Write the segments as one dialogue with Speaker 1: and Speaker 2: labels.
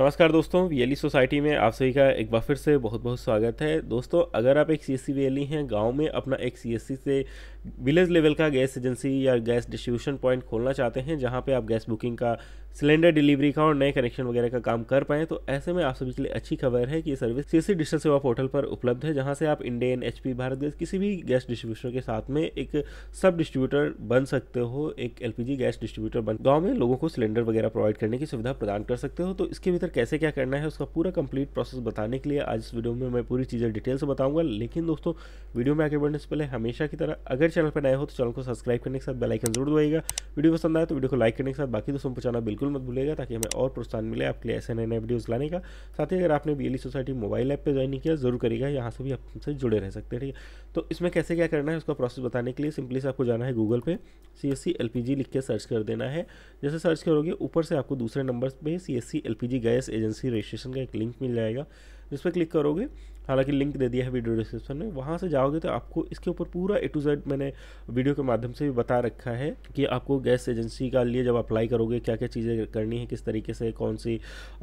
Speaker 1: नमस्कार दोस्तों VLE society e में आप सभी का एक बार फिर से बहुत बहुत स्वागत है दोस्तों अगर आप एक सी एस e हैं गांव में अपना एक सी से विलेज लेवल का गैस एजेंसी या गैस डिस्ट्रीब्यूशन पॉइंट खोलना चाहते हैं जहां पे आप गैस बुकिंग का सिलेंडर डिलीवरी का और नए कनेक्शन वगैरह का काम कर पाएँ तो ऐसे में आप सभी के लिए अच्छी खबर है कि ये सर्विस सी एस डिजिटल सेवा पोर्टल पर उपलब्ध है जहाँ से आप इंडियन एच भारत गैस किसी भी गैस डिस्ट्रीब्यूटर के साथ में एक सब डिस्ट्रीब्यूटर बन सकते हो एक एल गैस डिस्ट्रीब्यूटर बन गाँव में लोगों को सिलेंडर वगैरह प्रोवाइड करने की सुविधा प्रदान कर सकते हो तो इसके भीतर सर कैसे क्या करना है उसका पूरा कंप्लीट प्रोसेस बताने के लिए आज इस वीडियो में मैं पूरी चीज़ें डिटेल से बताऊंगा लेकिन दोस्तों वीडियो में आगे बढ़ने से पहले हमेशा की तरह अगर चैनल पर नए हो तो चैनल को सब्सक्राइब करने के साथ बेलाइकन जरूर दबाएगा वीडियो पसंद आए तो वीडियो को लाइक करने के साथ बाकी दोस्तों पहुंचाना बिल्कुल मत भूलेगा ताकि हमें और प्रोत्साहन मिले आपके लिए ऐसे नए नए वीडियोज़ लाने का साथ ही अगर आपने बी सोसाइटी मोबाइल ऐप पर ज्वाइन नहीं किया जरूर करेगा यहाँ से भी आप जुड़े रह सकते हैं ठीक है तो इसमें कैसे क्या करना है उसका प्रोसेस बताने के लिए सिंपली से आपको जाना है गूगल पे सी एस लिख के सर्च कर देना है जैसे सर्च करोगे ऊपर से आपको दूसरे नंबर पर C S C gas agency registration का एक लिंक मिल जाएगा जिस पर क्लिक करोगे हालांकि लिंक दे दिया है वीडियो डिस्क्रिप्शन में वहाँ से जाओगे तो आपको इसके ऊपर पूरा ए टू जेड मैंने वीडियो के माध्यम से भी बता रखा है कि आपको गैस एजेंसी का लिए जब अप्लाई करोगे क्या क्या चीज़ें करनी है किस तरीके से कौन सी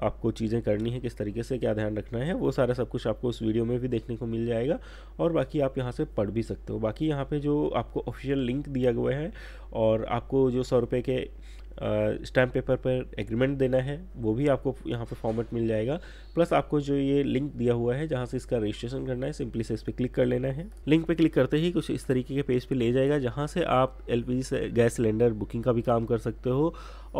Speaker 1: आपको चीज़ें करनी है किस तरीके से क्या ध्यान रखना है वो सारा सब कुछ आपको उस वीडियो में भी देखने को मिल जाएगा और बाकी आप यहाँ से पढ़ भी सकते हो बाकी यहाँ पर जो आपको ऑफिशियल लिंक दिया हुआ है और आपको जो सौ रुपये के स्टैम्प पेपर पर एग्रीमेंट देना है वो भी आपको यहाँ पर फॉर्मेट मिल जाएगा प्लस आपको जो ये लिंक दिया हुआ है जहाँ से इसका रजिस्ट्रेशन करना है सिंपली से इस पर क्लिक कर लेना है लिंक पे क्लिक करते ही कुछ इस तरीके के पेज पे ले जाएगा जहाँ से आप एल गैस सिलेंडर बुकिंग का भी काम कर सकते हो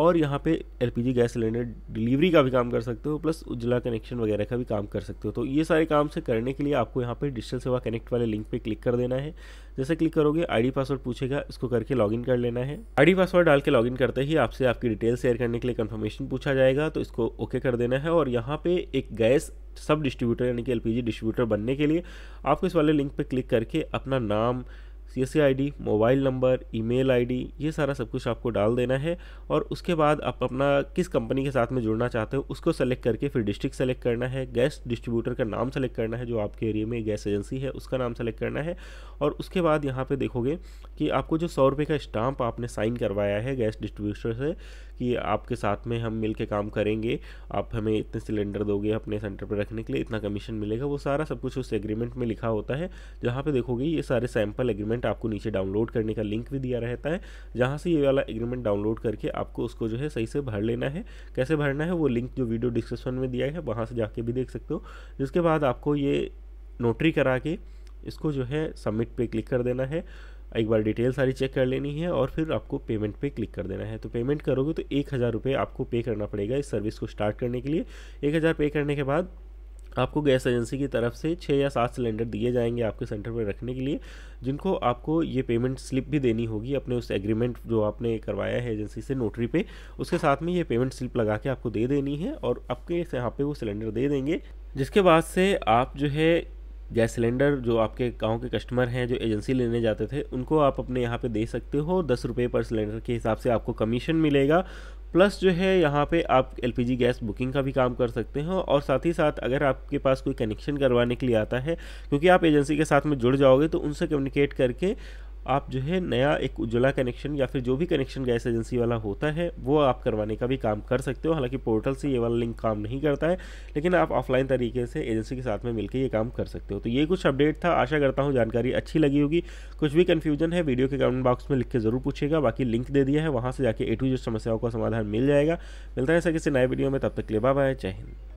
Speaker 1: और यहाँ पे एल गैस सिलेंडर डिलीवरी का भी काम कर सकते हो प्लस उज्ज्वला कनेक्शन वगैरह का भी काम कर सकते हो तो ये सारे काम से करने के लिए आपको यहाँ पर डिजिटल सेवा कनेक्ट वाले लिंक पर क्लिक कर देना है जैसे क्लिक करोगे आईडी पासवर्ड पूछेगा इसको करके लॉगिन कर लेना है आईडी पासवर्ड डाल के लॉगिन करते ही आपसे आपकी डिटेल शेयर करने के लिए कंफर्मेशन पूछा जाएगा तो इसको ओके कर देना है और यहाँ पे एक गैस सब डिस्ट्रीब्यूटर यानी कि एलपीजी डिस्ट्रीब्यूटर बनने के लिए आपको इस वाले लिंक पर क्लिक करके अपना नाम C S I mobile number email ID ये सारा सब कुछ आपको डाल देना है और उसके बाद आप अपना किस कंपनी के साथ में जुड़ना चाहते हो उसको सेलेक्ट करके फिर डिस्ट्रिक्ट सेलेक्ट करना है गैस डिस्ट्रीब्यूटर का नाम सेलेक्ट करना है जो आपके एरिए में गैस एजेंसी है उसका नाम सेलेक्ट करना है और उसके बाद यहाँ पर देखोगे कि आपको जो सौ रुपये का स्टाम्प आपने साइन करवाया है गैस डिस्ट्रीब्यूटर से कि आपके साथ में हम मिल के काम करेंगे आप हमें इतने सिलेंडर दोगे अपने सेंटर पर रखने के लिए इतना कमीशन मिलेगा वो सारा सब कुछ उस एग्रीमेंट में लिखा होता है जहाँ पर देखोगे ये सारे सैम्पल एग्रीमेंट एग्रीमेंट आपको नीचे डाउनलोड करने का लिंक भी दिया रहता है जहाँ से ये वाला एग्रीमेंट डाउनलोड करके आपको उसको जो है सही से भर लेना है कैसे भरना है वो लिंक जो वीडियो डिस्क्रिप्शन में दिया है वहाँ से जाके भी देख सकते हो जिसके बाद आपको ये नोटरी करा के इसको जो है सबमिट पे क्लिक कर देना है एक बार डिटेल सारी चेक कर लेनी है और फिर आपको पेमेंट पे क्लिक कर देना है तो पेमेंट करोगे तो एक हज़ार रुपये आपको पे करना पड़ेगा इस सर्विस को स्टार्ट करने के लिए एक हज़ार पे करने के बाद आपको गैस एजेंसी की तरफ से छः या सात सिलेंडर दिए जाएंगे आपके सेंटर पर रखने के लिए जिनको आपको ये पेमेंट स्लिप भी देनी होगी अपने उस एग्रीमेंट जो आपने करवाया है एजेंसी से नोटरी पे उसके साथ में ये पेमेंट स्लिप लगा के आपको दे देनी है और आपके यहाँ पे वो सिलेंडर दे देंगे जिसके बाद से आप जो है गैस सिलेंडर जो आपके गाँव के कस्टमर हैं जो एजेंसी लेने जाते थे उनको आप अपने यहाँ पे दे सकते हो दस रुपये पर सिलेंडर के हिसाब से आपको कमीशन मिलेगा प्लस जो है यहाँ पे आप एल गैस बुकिंग का भी काम कर सकते हो और साथ ही साथ अगर आपके पास कोई कनेक्शन करवाने के लिए आता है क्योंकि आप एजेंसी के साथ में जुड़ जाओगे तो उनसे कम्युनिकेट करके आप जो है नया एक उज्ज्वला कनेक्शन या फिर जो भी कनेक्शन गैस एजेंसी वाला होता है वो आप करवाने का भी काम कर सकते हो हालांकि पोर्टल से ये वाला लिंक काम नहीं करता है लेकिन आप ऑफलाइन तरीके से एजेंसी के साथ में मिलकर ये काम कर सकते हो तो ये कुछ अपडेट था आशा करता हूँ जानकारी अच्छी लगी होगी कुछ भी कन्फ्यूजन है वीडियो के कमेंट बॉक्स में लिख के ज़रूर पूछेगा बाकी लिंक दे दिया है वहाँ से जाके ए टू जो समस्याओं का समाधान मिल जाएगा मिलता है ऐसा किसी नए वीडियो में तब तक ले बाय जय हिंद